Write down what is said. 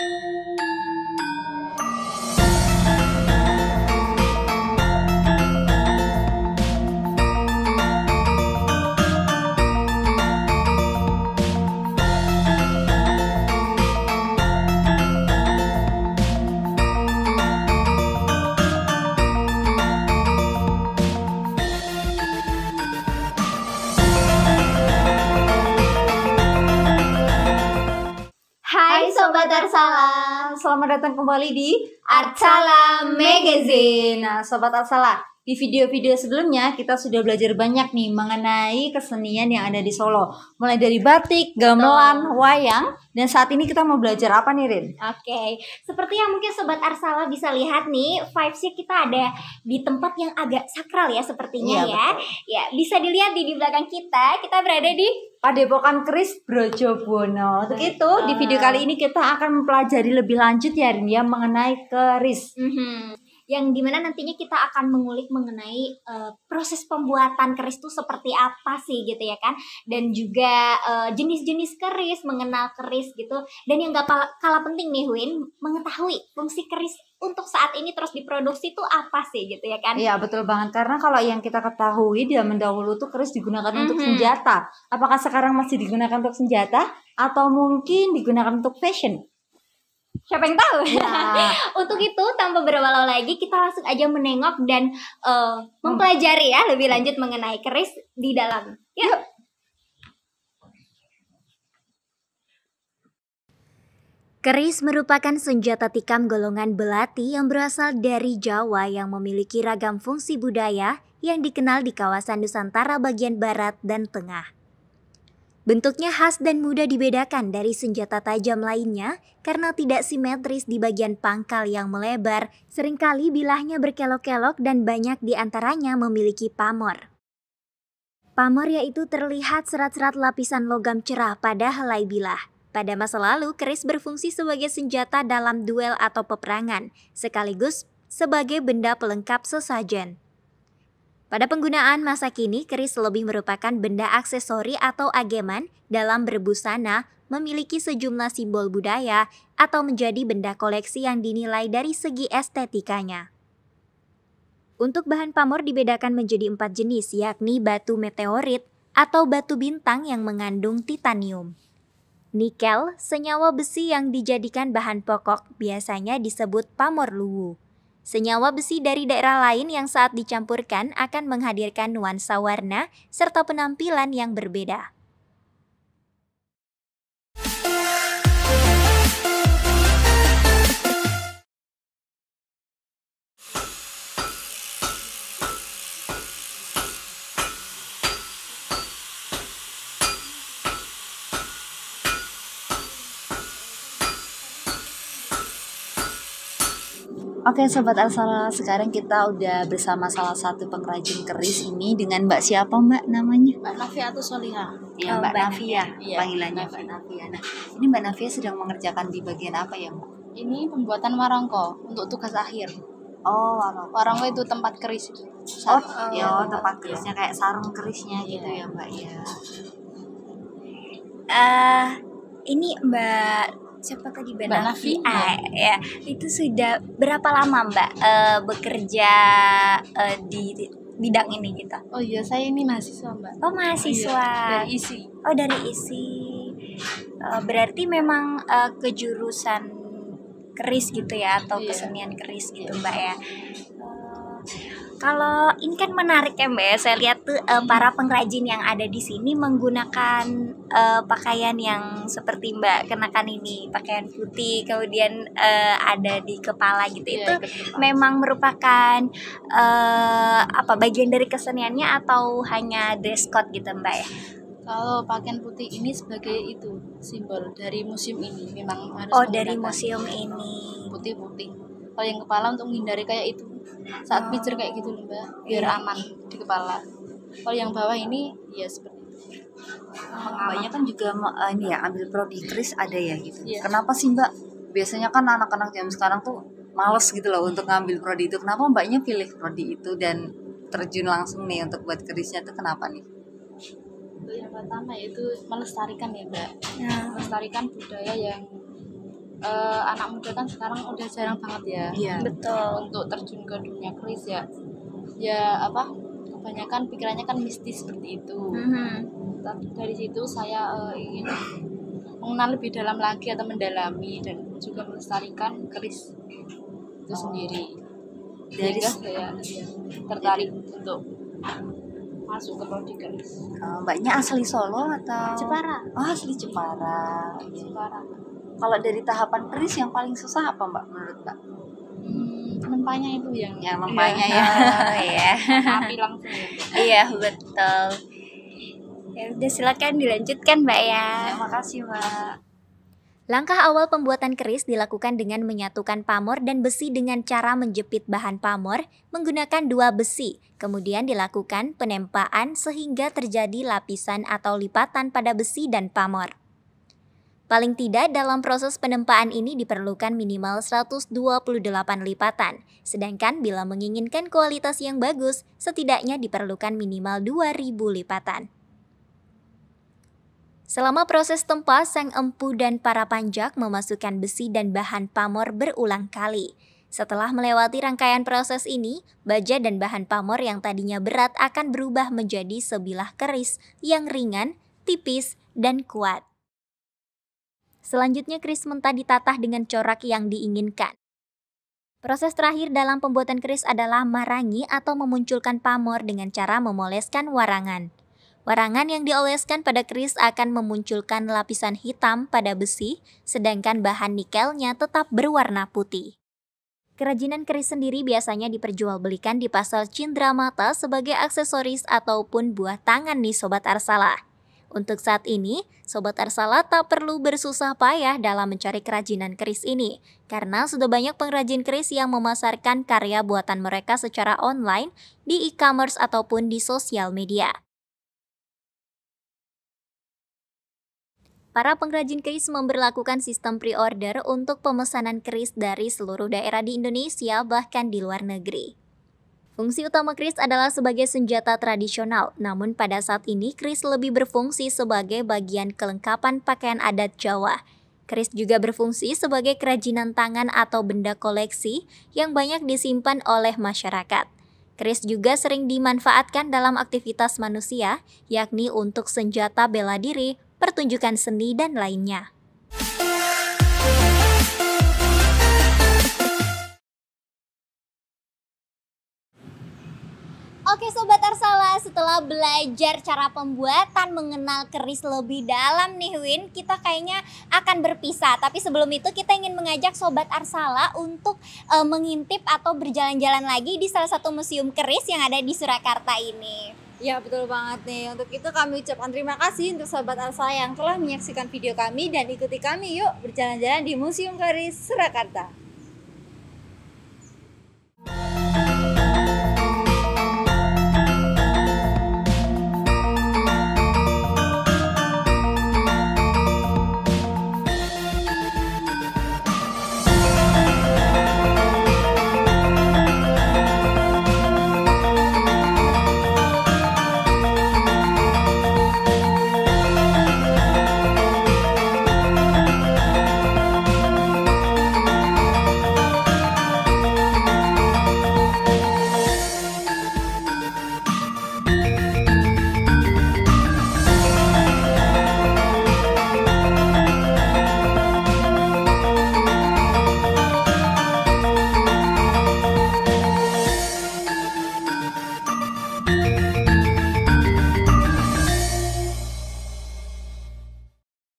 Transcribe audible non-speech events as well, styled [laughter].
thank you selamat datang kembali di Arcala Magazine. Nah, sobat Arcala, di video-video sebelumnya kita sudah belajar banyak nih mengenai kesenian yang ada di Solo. Mulai dari batik, gamelan, wayang, dan saat ini kita mau belajar apa nih Rin? Oke, okay. seperti yang mungkin Sobat Arsala bisa lihat nih, vibesnya kita ada di tempat yang agak sakral ya sepertinya iya, ya. Betul. Ya, bisa dilihat di, di belakang kita, kita berada di Padepokan Kris Brojobono. Untuk itu di video kali ini kita akan mempelajari lebih lanjut ya Rin ya mengenai keris. Mm -hmm yang dimana nantinya kita akan mengulik mengenai uh, proses pembuatan keris itu seperti apa sih gitu ya kan dan juga uh, jenis-jenis keris mengenal keris gitu dan yang gak kalah, kalah penting nih Win mengetahui fungsi keris untuk saat ini terus diproduksi itu apa sih gitu ya kan? Iya betul banget karena kalau yang kita ketahui dia mendahulu tuh keris digunakan mm -hmm. untuk senjata. Apakah sekarang masih digunakan untuk senjata atau mungkin digunakan untuk fashion? siapa yang tahu. Ya. [laughs] Untuk itu tanpa berwalau lagi kita langsung aja menengok dan uh, mempelajari ya lebih lanjut mengenai keris di dalam. ya Keris merupakan senjata tikam golongan belati yang berasal dari Jawa yang memiliki ragam fungsi budaya yang dikenal di kawasan Nusantara bagian barat dan tengah. Bentuknya khas dan mudah dibedakan dari senjata tajam lainnya karena tidak simetris di bagian pangkal yang melebar, seringkali bilahnya berkelok-kelok dan banyak di antaranya memiliki pamor. Pamor yaitu terlihat serat-serat lapisan logam cerah pada helai bilah. Pada masa lalu, keris berfungsi sebagai senjata dalam duel atau peperangan, sekaligus sebagai benda pelengkap sesajen. Pada penggunaan masa kini, keris lebih merupakan benda aksesori atau ageman dalam berbusana, memiliki sejumlah simbol budaya, atau menjadi benda koleksi yang dinilai dari segi estetikanya. Untuk bahan pamor dibedakan menjadi empat jenis, yakni batu meteorit atau batu bintang yang mengandung titanium. Nikel, senyawa besi yang dijadikan bahan pokok, biasanya disebut pamor luwu. Senyawa besi dari daerah lain yang saat dicampurkan akan menghadirkan nuansa warna serta penampilan yang berbeda. Oke Sobat Asara, sekarang kita udah bersama salah satu pengrajin keris ini dengan Mbak siapa Mbak namanya? Mbak Nafia atau Soliha? Ya oh, Mbak, Mbak Nafia, iya, panggilannya Mbak Nafia. Nah ini Mbak Nafia sedang mengerjakan di bagian apa ya Mbak? Ini pembuatan warangko untuk tugas akhir. Oh warangko. Warangko itu tempat keris. Sar oh, ya tempat, tempat kerisnya kayak sarung kerisnya iya. gitu ya Mbak ya. Uh, ini Mbak siapa tadi Benafi ah, ya itu sudah berapa lama Mbak uh, bekerja uh, di bidang ini gitu oh iya saya ini mahasiswa Mbak oh mahasiswa oh, iya. dari isi oh dari isi uh, eh, berarti memang uh, kejurusan keris gitu ya atau yeah. kesenian keris gitu yeah. Mbak ya uh, kalau ini kan menarik ya Mbak, ya. saya lihat tuh uh, para pengrajin yang ada di sini menggunakan uh, pakaian yang seperti Mbak kenakan ini, pakaian putih, kemudian uh, ada di kepala gitu. Ya, itu kepala. memang merupakan uh, apa bagian dari keseniannya atau hanya dress code gitu Mbak ya? Kalau pakaian putih ini sebagai itu simbol dari museum ini memang harus Oh, dari museum ini. Putih-putih yang kepala untuk menghindari kayak itu saat ah. pijir kayak gitu loh mbak iya. biar aman di kepala kalau yang bawah ini ya seperti itu banyak kan juga uh, ini ya ambil prodi kris ada ya gitu yeah. kenapa sih mbak biasanya kan anak-anak zaman sekarang tuh males gitu loh untuk ngambil prodi itu kenapa mbaknya pilih prodi itu dan terjun langsung nih untuk buat kerisnya tuh kenapa nih yang pertama yaitu melestarikan ya mbak ya. melestarikan budaya yang uh, anak muda kan sekarang udah jarang banget ya. Iya. Betul. Untuk terjun ke dunia keris ya. Ya apa? Kebanyakan pikirannya kan mistis seperti itu. Mm-hmm. Tapi dari situ saya uh, ingin mengenal lebih dalam lagi atau mendalami dan juga melestarikan keris itu oh. sendiri. Dari saya ya, tertarik untuk masuk ke prodi keris. Oh, mbaknya asli Solo atau Jepara? Oh, asli Jepara. Jepara. Kalau dari tahapan peris yang paling susah apa Mbak menurut Mbak? Hmm, lempahnya itu yang yang lempanya ya, ya. [laughs] api langsung ya. iya betul ya udah silakan dilanjutkan mbak ya terima ya, kasih mbak Langkah awal pembuatan keris dilakukan dengan menyatukan pamor dan besi dengan cara menjepit bahan pamor menggunakan dua besi. Kemudian dilakukan penempaan sehingga terjadi lapisan atau lipatan pada besi dan pamor. Paling tidak dalam proses penempaan ini diperlukan minimal 128 lipatan, sedangkan bila menginginkan kualitas yang bagus, setidaknya diperlukan minimal 2000 lipatan. Selama proses tempa, sang empu dan para panjak memasukkan besi dan bahan pamor berulang kali. Setelah melewati rangkaian proses ini, baja dan bahan pamor yang tadinya berat akan berubah menjadi sebilah keris yang ringan, tipis, dan kuat. Selanjutnya keris mentah ditatah dengan corak yang diinginkan. Proses terakhir dalam pembuatan keris adalah marangi atau memunculkan pamor dengan cara memoleskan warangan. Warangan yang dioleskan pada keris akan memunculkan lapisan hitam pada besi, sedangkan bahan nikelnya tetap berwarna putih. Kerajinan keris sendiri biasanya diperjualbelikan di pasar cindramata sebagai aksesoris ataupun buah tangan nih Sobat Arsala. Untuk saat ini, Sobat Arsala tak perlu bersusah payah dalam mencari kerajinan keris ini, karena sudah banyak pengrajin keris yang memasarkan karya buatan mereka secara online di e-commerce ataupun di sosial media. Para pengrajin keris memberlakukan sistem pre-order untuk pemesanan keris dari seluruh daerah di Indonesia bahkan di luar negeri. Fungsi utama keris adalah sebagai senjata tradisional, namun pada saat ini keris lebih berfungsi sebagai bagian kelengkapan pakaian adat Jawa. Keris juga berfungsi sebagai kerajinan tangan atau benda koleksi yang banyak disimpan oleh masyarakat. Keris juga sering dimanfaatkan dalam aktivitas manusia, yakni untuk senjata bela diri, pertunjukan seni, dan lainnya. Oke Sobat Arsala, setelah belajar cara pembuatan mengenal keris lebih dalam nih Win, kita kayaknya akan berpisah. Tapi sebelum itu kita ingin mengajak Sobat Arsala untuk e, mengintip atau berjalan-jalan lagi di salah satu museum keris yang ada di Surakarta ini. Ya betul banget nih, untuk itu kami ucapkan terima kasih untuk Sobat Arsala yang telah menyaksikan video kami dan ikuti kami yuk berjalan-jalan di Museum Keris Surakarta.